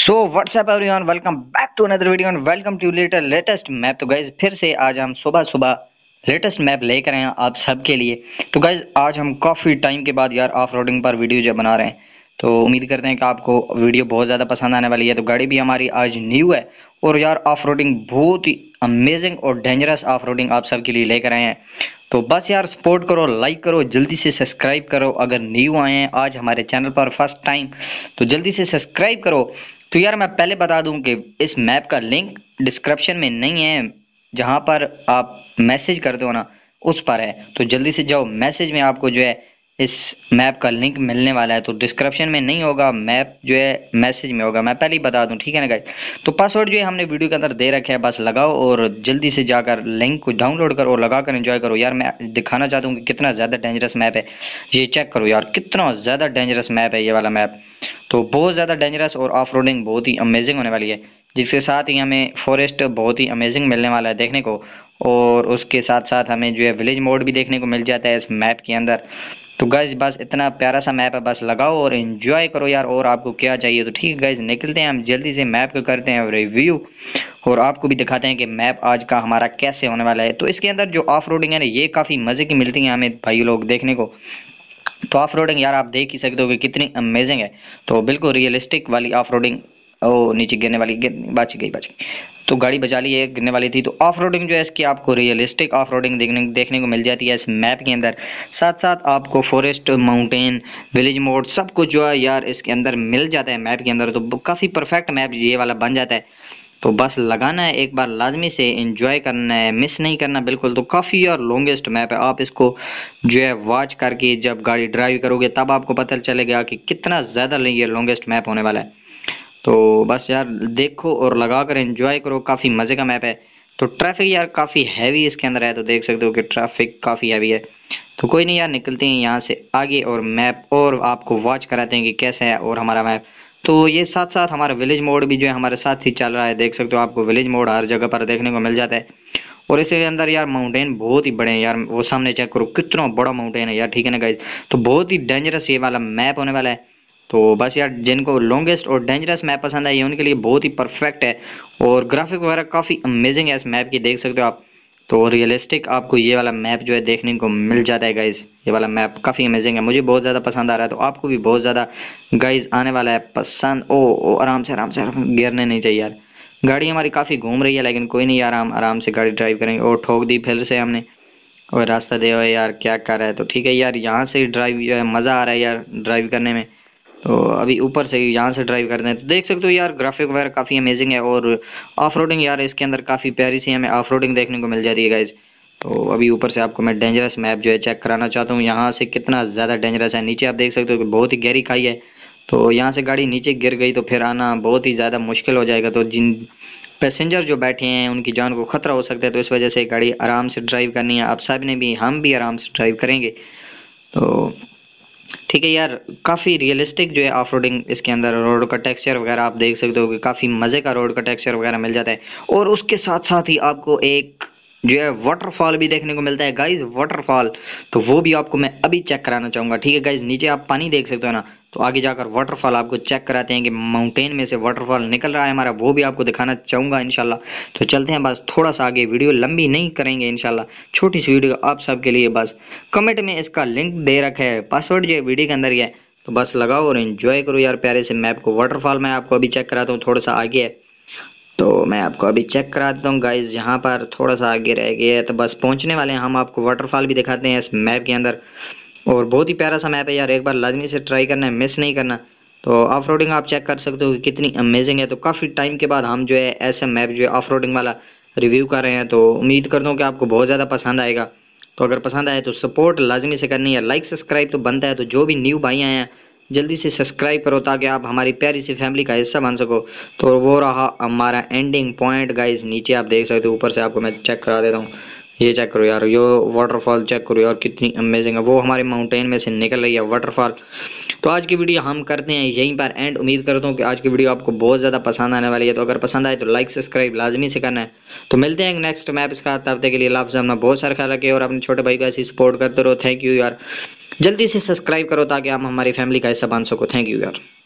so what's up one welcome back to another video and welcome to letter latest map तो guys फिर से आज हम सुबह सुबह लेटेस्ट मैप लेकर आए हैं आप सबके लिए तो गाइज आज हम काफ़ी टाइम के बाद यार ऑफ रोडिंग पर वीडियो जो बना रहे हैं तो उम्मीद करते हैं कि आपको वीडियो बहुत ज़्यादा पसंद आने वाली है तो गाड़ी भी हमारी आज न्यू है और यार ऑफ रोडिंग बहुत ही अमेजिंग और डेंजरस ऑफ रोडिंग आप सबके लिए लेकर आए हैं तो बस यार सपोर्ट करो लाइक करो जल्दी से सब्सक्राइब करो अगर न्यू आए हैं आज हमारे चैनल पर फर्स्ट टाइम तो जल्दी से सब्सक्राइब करो तो यार मैं पहले बता दूं कि इस मैप का लिंक डिस्क्रिप्शन में नहीं है जहां पर आप मैसेज कर हो ना उस पर है तो जल्दी से जाओ मैसेज में आपको जो है इस मैप का लिंक मिलने वाला है तो डिस्क्रिप्शन में नहीं होगा मैप जो है मैसेज में होगा मैं पहले ही बता दूं ठीक है ना गाइस तो पासवर्ड जो है हमने वीडियो के अंदर दे रखा है बस लगाओ और जल्दी से जाकर लिंक को डाउनलोड करो और लगा कर इन्जॉय करो यार मैं दिखाना चाहता हूँ कि कितना ज़्यादा डेंजरस मैप है ये चेक करो यार कितना ज़्यादा डेंजरस मैप है ये वाला मैप तो बहुत ज़्यादा डेंजरस और ऑफ रोडिंग बहुत ही अमेजिंग होने वाली है जिसके साथ ही हमें फॉरेस्ट बहुत ही अमेजिंग मिलने वाला है देखने को और उसके साथ साथ हमें जो है विलेज मोड भी देखने को मिल जाता है इस मैप के अंदर तो गाइज बस इतना प्यारा सा मैप है बस लगाओ और इन्जॉय करो यार और आपको क्या चाहिए तो ठीक है गाइज निकलते हैं हम जल्दी से मैप को करते हैं रिव्यू और आपको भी दिखाते हैं कि मैप आज का हमारा कैसे होने वाला है तो इसके अंदर जो ऑफ रोडिंग है ना ये काफ़ी मज़े की मिलती है हमें भाई लोग देखने को तो ऑफ रोडिंग यार आप देख ही सकते हो कि कितनी अमेजिंग है तो बिल्कुल रियलिस्टिक वाली ऑफ रोडिंग ओ नीचे गिरने वाली गिर बच गई बच गई तो गाड़ी बचा ली है गिरने वाली थी तो ऑफ रोडिंग जो है इसकी आपको रियलिस्टिक ऑफ रोडिंग देखने देखने को मिल जाती है इस मैप के अंदर साथ साथ आपको फॉरेस्ट माउंटेन विलेज मोड सब कुछ जो है यार इसके अंदर मिल जाता है मैप के अंदर तो काफ़ी परफेक्ट मैप ये वाला बन जाता है तो बस लगाना है एक बार लाजमी से इंजॉय करना है मिस नहीं करना बिल्कुल तो काफ़ी और लॉन्गेस्ट मैप है आप इसको जो है वॉच करके जब गाड़ी ड्राइव करोगे तब आपको पता चलेगा कि कितना ज़्यादा ये लॉन्गेस्ट मैप होने वाला है तो बस यार देखो और लगा कर इन्जॉय करो काफ़ी मज़े का मैप है तो ट्रैफिक यार काफ़ी हैवी इसके अंदर है तो देख सकते हो कि ट्रैफिक काफ़ी हैवी है तो कोई नहीं यार निकलते हैं यहाँ से आगे और मैप और आपको वॉच कराते हैं कि कैसा है और हमारा मैप तो ये साथ साथ हमारा विलेज मोड भी जो है हमारे साथ ही चल रहा है देख सकते हो आपको विलेज मोड हर जगह पर देखने को मिल जाता है और इसके अंदर यार माउंटेन बहुत ही बड़े हैं यार वो सामने चेक करो कितना बड़ा माउंटेन है यार ठीक है ना गाइज तो बहुत ही डेंजरस ये वाला मैप होने वाला है तो बस यार जिनको लॉन्गेस्ट और डेंजरस मैप पसंद है ये उनके लिए बहुत ही परफेक्ट है और ग्राफिक वगैरह काफ़ी अमेजिंग है इस मैप की देख सकते हो आप तो रियलिस्टिक आपको ये वाला मैप जो है देखने को मिल जाता है गाइज़ ये वाला मैप काफ़ी अमेजिंग है मुझे बहुत ज़्यादा पसंद आ रहा है तो आपको भी बहुत ज़्यादा गाइज़ आने वाला है पसंद ओ, ओ आराम से आराम से गिरने नहीं चाहिए यार गाड़ी हमारी काफ़ी घूम रही है लेकिन कोई नहीं यार आराम से गाड़ी ड्राइव करेंगे और ठोक दी फिर से हमने और रास्ता दे यार क्या कर रहा है तो ठीक है यार यहाँ से ड्राइव जो है मज़ा आ रहा है यार ड्राइव करने में तो अभी ऊपर से यहाँ से ड्राइव करते हैं तो देख सकते हो यार ग्राफिक वगैरह काफ़ी अमेजिंग है और ऑफ यार इसके अंदर काफ़ी प्यारी सी हमें ऑफ देखने को मिल जाती है गाइज़ तो अभी ऊपर से आपको मैं डेंजरस मैप जो है चेक कराना चाहता हूँ यहाँ से कितना ज़्यादा डेंजरस है नीचे आप देख सकते हो कि बहुत ही गहरी खाई है तो यहाँ से गाड़ी नीचे गिर गई तो फिर आना बहुत ही ज़्यादा मुश्किल हो जाएगा तो जिन पैसेंजर जो बैठे हैं उनकी जान को ख़तरा हो सकता है तो इस वजह से गाड़ी आराम से ड्राइव करनी है आप सब ने भी हम भी आराम से ड्राइव करेंगे तो ठीक है यार काफ़ी रियलिस्टिक जो है ऑफ रोडिंग इसके अंदर रोड का टेक्सचर वगैरह आप देख सकते हो कि काफ़ी मज़े का रोड का टेक्सचर वगैरह मिल जाता है और उसके साथ साथ ही आपको एक जो है वाटरफॉल भी देखने को मिलता है गाइज वाटरफॉल तो वो भी आपको मैं अभी चेक कराना चाहूँगा ठीक है गाइज नीचे आप पानी देख सकते हो ना तो आगे जाकर वाटरफॉल आपको चेक कराते हैं कि माउंटेन में से वाटरफॉल निकल रहा है हमारा वो भी आपको दिखाना चाहूँगा इनशाला तो चलते हैं बस थोड़ा सा आगे वीडियो लंबी नहीं करेंगे इनशाला छोटी सी वीडियो आप सबके लिए बस कमेंट में इसका लिंक दे रखा है पासवर्ड जो है वीडियो के अंदर ही है तो बस लगाओ और इन्जॉय करो यार प्यारे से मैप को वाटरफॉल मैं आपको अभी चेक कराता हूँ थोड़ा सा आगे है तो मैं आपको अभी चेक करा देता हूँ गाइज यहाँ पर थोड़ा सा आगे रह गया है तो बस पहुँचने वाले हैं हम आपको वाटरफॉल भी दिखाते हैं इस मैप के अंदर और बहुत ही प्यारा सा मैप है यार एक बार लाजमी से ट्राई करना है मिस नहीं करना तो ऑफ रोडिंग आप चेक कर सकते हो कि कितनी अमेजिंग है तो काफ़ी टाइम के बाद हम जो है ऐसे मैप जो है ऑफ रोडिंग वाला रिव्यू कर रहे हैं तो उम्मीद करता हूँ कि आपको बहुत ज़्यादा पसंद आएगा तो अगर पसंद आए तो सपोर्ट लाजमी से करनी है लाइक सब्सक्राइब तो बनता है तो जो भी न्यू भाई आए हैं जल्दी से सब्सक्राइब करो ताकि आप हमारी प्यारी सी फैमिली का हिस्सा बन सको तो वो रहा हमारा एंडिंग पॉइंट गाइज नीचे आप देख सकते हो ऊपर से आपको मैं चेक करा देता हूँ ये चेक करो यार यो वाटरफॉल चेक करो यार कितनी अमेजिंग है वो हमारे माउंटेन में से निकल रही है वाटरफॉल तो आज की वीडियो हम करते हैं यहीं पर एंड उम्मीद करता हूँ कि आज की वीडियो आपको बहुत ज़्यादा पसंद आने वाली है तो अगर पसंद आए तो लाइक सब्सक्राइब लाजमी से करना है तो मिलते हैं नेक्स्ट मैप इसका तबते के लिए लाभ अपना बहुत सारा ख्याल रखें और अपने छोटे भाई को ऐसे सपोर्ट करते रहो थैंक यू यार जल्दी से सब्सक्राइब करो ताकि आप हमारी फैमिली का हिस्सा बन सको थैंक यू यार